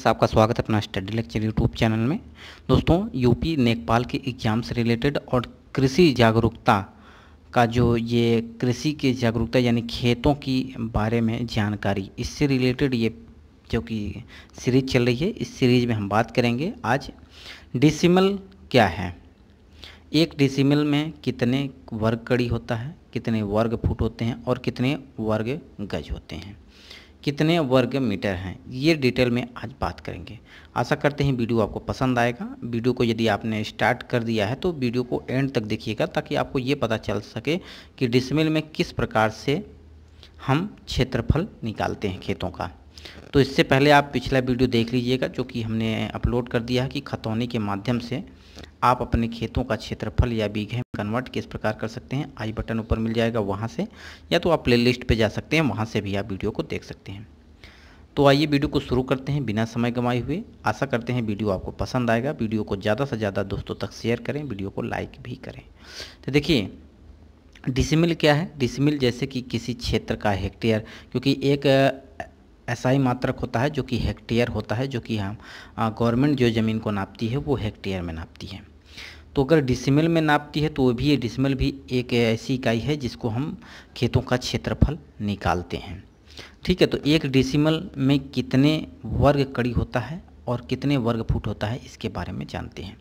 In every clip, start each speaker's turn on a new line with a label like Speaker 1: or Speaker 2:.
Speaker 1: friends आपका स्वागत है अपना स्टडी लेक्चर यूट्यूब चैनल में दोस्तों यूपी नेपाल के एग्ज़ाम से रिलेटेड और कृषि जागरूकता का जो ये कृषि के जागरूकता यानी खेतों की बारे में जानकारी इससे रिलेटेड ये जो कि सीरीज चल रही है इस सीरीज में हम बात करेंगे आज डिसिमल क्या है एक डिसिमल में कितने वर्ग कड़ी होता है कितने वर्ग फुट होते हैं और कितने वर्ग गज होते हैं कितने वर्ग मीटर हैं ये डिटेल में आज बात करेंगे आशा करते हैं वीडियो आपको पसंद आएगा वीडियो को यदि आपने स्टार्ट कर दिया है तो वीडियो को एंड तक देखिएगा ताकि आपको ये पता चल सके कि डिसमिल में किस प्रकार से हम क्षेत्रफल निकालते हैं खेतों का तो इससे पहले आप पिछला वीडियो देख लीजिएगा जो कि हमने अपलोड कर दिया है कि खतौनी के माध्यम से आप अपने खेतों का क्षेत्रफल या बीघे कन्वर्ट किस प्रकार कर सकते हैं आई बटन ऊपर मिल जाएगा वहाँ से या तो आप लिस्ट पर जा सकते हैं वहाँ से भी आप वीडियो को देख सकते हैं तो आइए वीडियो को शुरू करते हैं बिना समय गंवाए हुए आशा करते हैं वीडियो आपको पसंद आएगा वीडियो को ज़्यादा से ज़्यादा दोस्तों तक शेयर करें वीडियो को लाइक भी करें तो देखिए डिसिमिल क्या है डिसिमिल जैसे कि किसी क्षेत्र का हेक्टेयर क्योंकि एक ऐसा ही मात्रक होता है जो कि हेक्टेयर होता है जो कि हम गवर्नमेंट जो ज़मीन को नापती है वो हेक्टेयर में नापती है तो अगर डिसमिल में नापती है तो वो भी ये डिसमिल भी एक ऐसी इकाई है जिसको हम खेतों का क्षेत्रफल निकालते हैं ठीक है तो एक डिसिमल में कितने वर्ग कड़ी होता है और कितने वर्ग फुट होता है इसके बारे में जानते हैं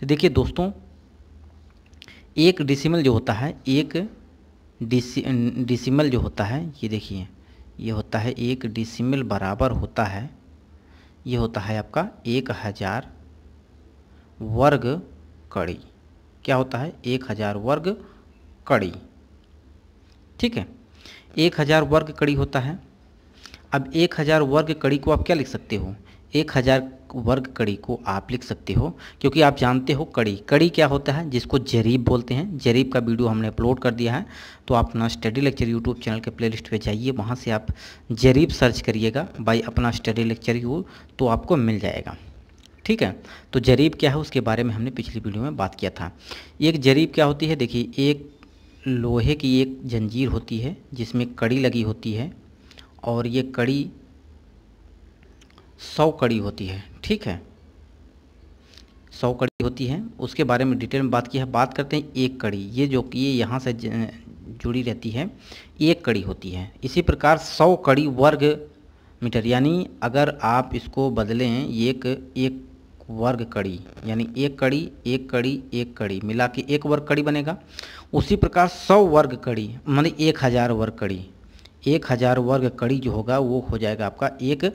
Speaker 1: तो देखिए दोस्तों एक डिसिमल जो होता है एक डिसिमल जो होता है ये देखिए ये होता है एक डिसिमल बराबर होता है ये होता है आपका एक हज़ार वर्ग कड़ी क्या होता है एक हज़ार वर्ग कड़ी ठीक है एक हज़ार वर्ग कड़ी होता है अब एक हज़ार वर्ग कड़ी को आप क्या लिख सकते हो एक हज़ार वर्ग कड़ी को आप लिख सकते हो क्योंकि आप जानते हो कड़ी कड़ी क्या होता है जिसको जरीब बोलते हैं जरीब का वीडियो हमने अपलोड कर दिया है तो आप अपना स्टडी लेक्चर यूट्यूब चैनल के प्लेलिस्ट पे जाइए वहाँ से आप जरीब सर्च करिएगा बाई अपना स्टडी लेक्चर यू तो आपको मिल जाएगा ठीक है तो जरीब क्या है उसके बारे में हमने पिछली वीडियो में बात किया था एक जरीब क्या होती है देखिए एक लोहे की एक जंजीर होती है जिसमें कड़ी लगी होती है और ये कड़ी सौ कड़ी होती है ठीक है सौ कड़ी होती है उसके बारे में डिटेल में बात की है बात करते हैं एक कड़ी ये जो कि ये यहाँ से जुड़ी रहती है एक कड़ी होती है इसी प्रकार सौ कड़ी वर्ग मीटर यानी अगर आप इसको बदलें एक एक वर्ग कड़ी यानी एक कड़ी एक कड़ी एक कड़ी मिला के एक वर्ग कड़ी बनेगा उसी प्रकार सौ वर्ग कड़ी मानी एक हज़ार वर्ग कड़ी एक हज़ार वर्ग कड़ी जो होगा वो हो जाएगा आपका एक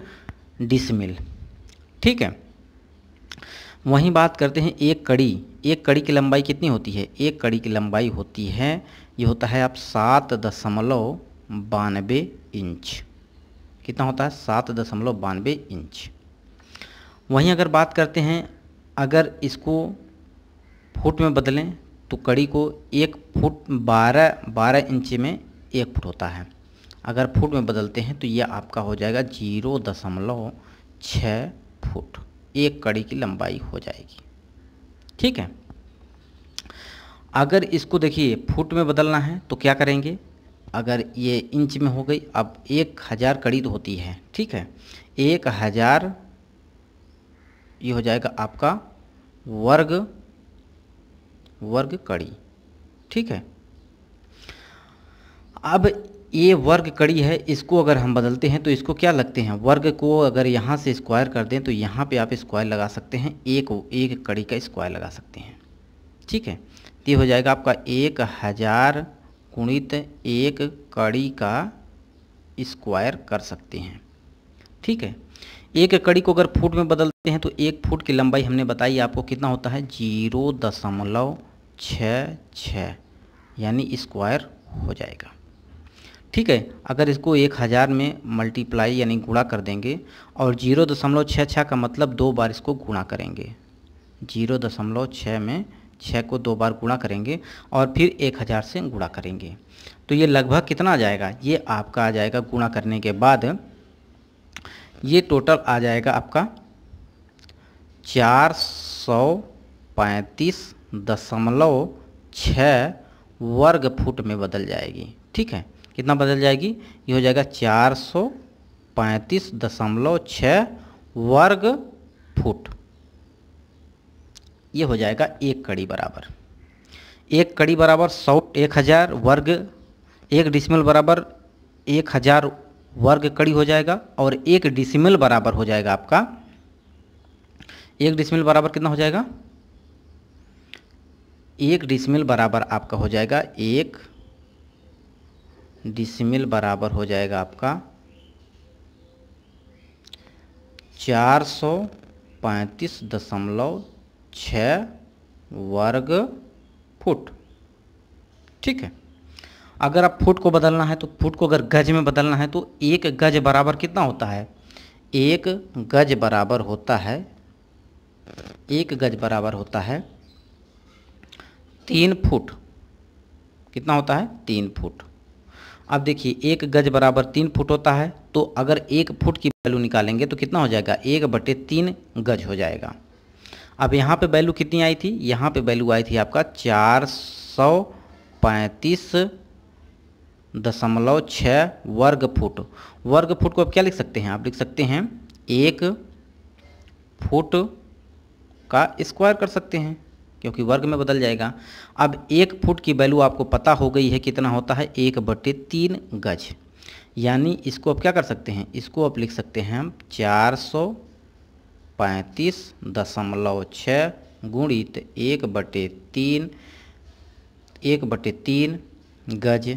Speaker 1: डिसमिल ठीक है वहीं बात करते हैं एक कड़ी एक कड़ी की लंबाई कितनी होती है एक कड़ी की लंबाई होती है ये होता है आप सात दशमलव बानवे इंच कितना होता है सात दशमलव बानवे इंच वहीं अगर बात करते हैं अगर इसको फुट में बदलें तो कड़ी को एक फुट बारह बारह इंच में एक फुट होता है अगर फुट में बदलते हैं तो ये आपका हो जाएगा जीरो दशमलव छ फुट एक कड़ी की लंबाई हो जाएगी ठीक है अगर इसको देखिए फुट में बदलना है तो क्या करेंगे अगर ये इंच में हो गई अब एक हज़ार कड़ी तो होती है ठीक है एक हज़ार ये हो जाएगा आपका वर्ग वर्ग कड़ी ठीक है अब ये वर्ग कड़ी है इसको अगर हम बदलते हैं तो इसको क्या लगते हैं वर्ग को अगर यहाँ से स्क्वायर कर दें तो यहाँ पे आप स्क्वायर लगा सकते हैं एक एक कड़ी का स्क्वायर लगा सकते हैं ठीक है तो ये हो जाएगा आपका एक हज़ार गुणित एक कड़ी का स्क्वायर कर सकते हैं ठीक है एक कड़ी को अगर फुट में बदल हैं तो एक फुट की लंबाई हमने बताई आपको कितना होता है जीरो दशमलव छ यानी स्क्वायर हो जाएगा ठीक है अगर इसको एक हज़ार में मल्टीप्लाई यानी गुणा कर देंगे और जीरो दशमलव छः छः का मतलब दो बार इसको गुणा करेंगे जीरो दशमलव छः में छः को दो बार गुणा करेंगे और फिर एक हज़ार से गुणा करेंगे तो ये लगभग कितना आ जाएगा ये आपका आ जाएगा गुणा करने के बाद ये टोटल आ जाएगा आपका चार सौ पैंतीस दशमलव छः वर्ग फुट में बदल जाएगी ठीक है कितना बदल जाएगी ये हो जाएगा चार सौ पैंतीस दशमलव छः वर्ग फुट ये हो जाएगा एक कड़ी बराबर एक कड़ी बराबर सौ एक हज़ार वर्ग एक डिसमिल बराबर एक हज़ार वर्ग कड़ी हो जाएगा और एक डिसमिल बराबर हो जाएगा आपका एक डिसमिल बराबर कितना हो जाएगा एक डिसमिल बराबर आपका हो जाएगा एक डिसमिल बराबर हो जाएगा आपका चार सौ पैंतीस दशमलव छ वर्ग फुट ठीक है अगर आप फुट को बदलना है तो फुट को अगर गज में बदलना है तो एक गज बराबर कितना होता है एक गज बराबर होता है एक गज बराबर होता है तीन फुट कितना होता है तीन फुट अब देखिए एक गज बराबर तीन फुट होता है तो अगर एक फुट की वैल्यू निकालेंगे तो कितना हो जाएगा एक बटे तीन गज हो जाएगा अब यहाँ पे वैल्यू कितनी आई थी यहाँ पे वैल्यू आई थी आपका चार सौ पैंतीस दशमलव छ वर्ग फुट वर्ग फुट को आप क्या लिख सकते हैं आप लिख सकते हैं एक फुट का स्क्वायर कर सकते हैं क्योंकि वर्ग में बदल जाएगा अब एक फुट की वैल्यू आपको पता हो गई है कितना होता है एक बटे तीन गज यानी इसको आप क्या कर सकते हैं इसको आप लिख सकते हैं हम चार सौ पैंतीस दशमलव छः गुणित एक बटे तीन एक बटे तीन गज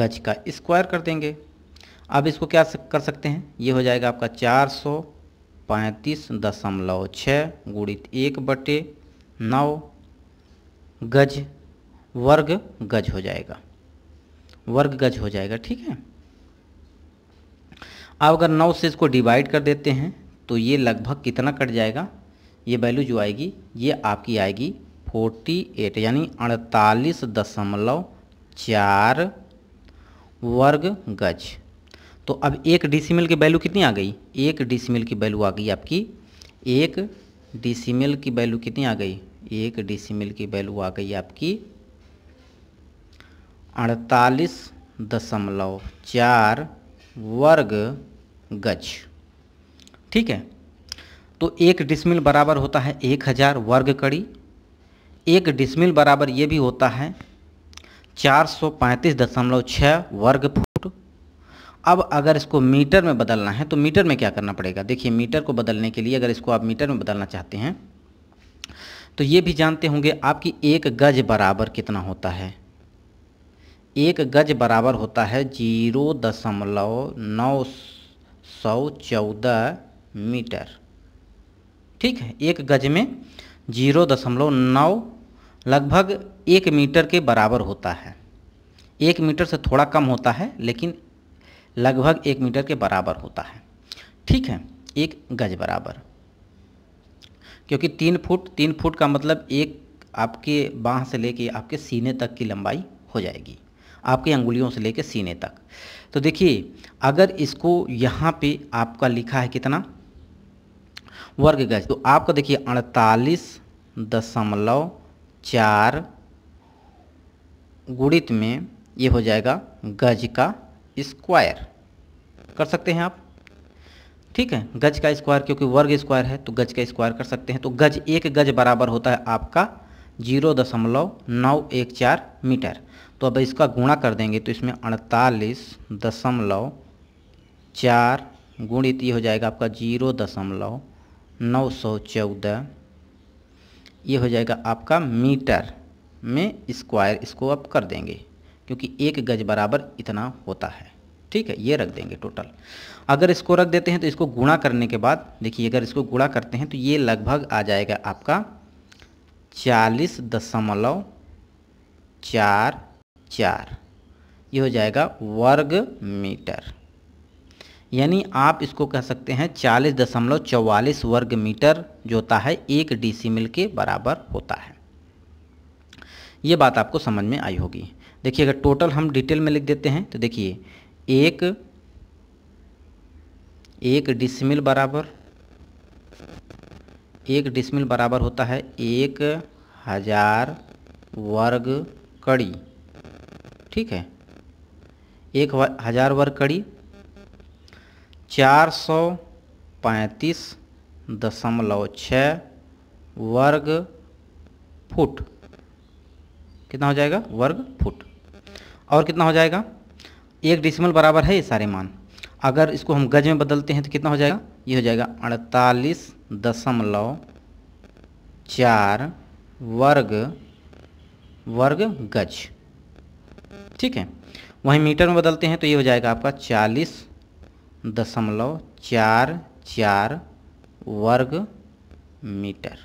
Speaker 1: गज का स्क्वायर कर देंगे अब इसको क्या कर सकते हैं ये हो जाएगा आपका चार सौ पैंतीस दशमलव छः गुणित एक बटे नौ गज वर्ग गज हो जाएगा वर्ग गज हो जाएगा ठीक है अब अगर नौ से इसको डिवाइड कर देते हैं तो ये लगभग कितना कट जाएगा ये वैल्यू जो आएगी ये आपकी आएगी फोर्टी एट यानी अड़तालीस दशमलव चार वर्ग गज तो अब एक डिसीमिल की वैल्यू कितनी आ गई एक डिसीमिल की वैल्यू आ गई आपकी एक डिसीमिल की वैल्यू कितनी आ गई एक डिसीमिल की वैल्यू आ गई आपकी अड़तालीस दशमलव चार वर्ग गज ठीक है तो एक डिसमिल बराबर होता है एक हज़ार वर्ग कड़ी एक डिसमिल बराबर ये भी होता है चार सौ पैंतीस दशमलव छः वर्ग अब अगर इसको मीटर में बदलना है तो मीटर में क्या करना पड़ेगा देखिए मीटर को बदलने के लिए अगर इसको आप मीटर में बदलना चाहते हैं तो ये भी जानते होंगे आपकी एक गज बराबर कितना होता है एक गज बराबर होता है जीरो दशमलव नौ सौ चौदह मीटर ठीक है एक गज में जीरो दशमलव नौ लगभग एक मीटर के बराबर होता है एक मीटर से थोड़ा कम होता है लेकिन लगभग एक मीटर के बराबर होता है ठीक है एक गज बराबर क्योंकि तीन फुट तीन फुट का मतलब एक आपके बाँह से लेके आपके सीने तक की लंबाई हो जाएगी आपकी अंगुलियों से लेके सीने तक तो देखिए अगर इसको यहाँ पे आपका लिखा है कितना वर्ग गज तो आपका देखिए अड़तालीस दशमलव चार गुणित में ये हो जाएगा गज का स्क्वायर कर सकते हैं आप ठीक है गज का स्क्वायर क्योंकि वर्ग स्क्वायर है तो गज का स्क्वायर कर सकते हैं तो गज एक गज बराबर होता है आपका जीरो दशमलव नौ एक चार मीटर तो अब इसका गुणा कर देंगे तो इसमें अड़तालीस दशमलव चार गुणित ये हो जाएगा आपका जीरो दशमलव नौ सौ चौदह ये हो जाएगा आपका मीटर में स्क्वायर इसको आप कर देंगे क्योंकि एक गज बराबर इतना होता है ठीक है ये रख देंगे टोटल अगर इसको रख देते हैं तो इसको गुणा करने के बाद देखिए अगर इसको गुणा करते हैं तो ये लगभग आ जाएगा आपका चालीस दशमलव चार चार ये हो जाएगा वर्ग मीटर यानी आप इसको कह सकते हैं चालीस दशमलव चौवालीस वर्ग मीटर जो होता है एक डीसीमिल के बराबर होता है ये बात आपको समझ में आई होगी देखिए अगर टोटल हम डिटेल में लिख देते हैं तो देखिए एक एक डिसमिल बराबर एक डिसमिल बराबर होता है एक हज़ार वर्ग कड़ी ठीक है एक हज़ार वर्ग कड़ी चार सौ पैंतीस दशमलव छ वर्ग फुट कितना हो जाएगा वर्ग फुट और कितना हो जाएगा एक डिसमल बराबर है ये सारे मान अगर इसको हम गज में बदलते हैं तो कितना हो जाएगा ये हो जाएगा अड़तालीस दशमलव चार वर्ग वर्ग गज ठीक है वहीं मीटर में बदलते हैं तो ये हो जाएगा आपका चालीस दशमलव चार चार वर्ग मीटर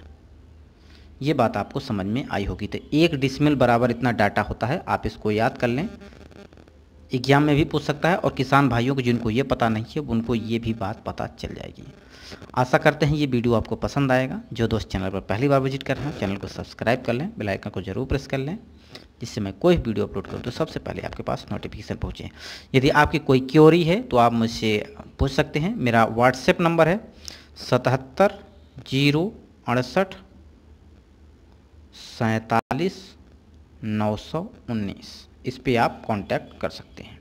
Speaker 1: ये बात आपको समझ में आई होगी तो एक डिसमिल बराबर इतना डाटा होता है आप इसको याद कर लें एग्जाम में भी पूछ सकता है और किसान भाइयों को जिनको ये पता नहीं है उनको ये भी बात पता चल जाएगी आशा करते हैं ये वीडियो आपको पसंद आएगा जो दोस्त चैनल पर पहली बार विजिट कर रहे हैं चैनल को सब्सक्राइब कर लें बेल आइकन को जरूर प्रेस कर लें जिससे मैं कोई वीडियो अपलोड करूँ तो सबसे पहले आपके पास नोटिफिकेशन पहुँचे यदि आपकी कोई क्योरी है तो आप मुझसे पूछ सकते हैं मेरा व्हाट्सएप नंबर है सतहत्तर जीरो अड़सठ सैंतालीस नौ सौ उन्नीस इस पर आप कॉन्टैक्ट कर सकते हैं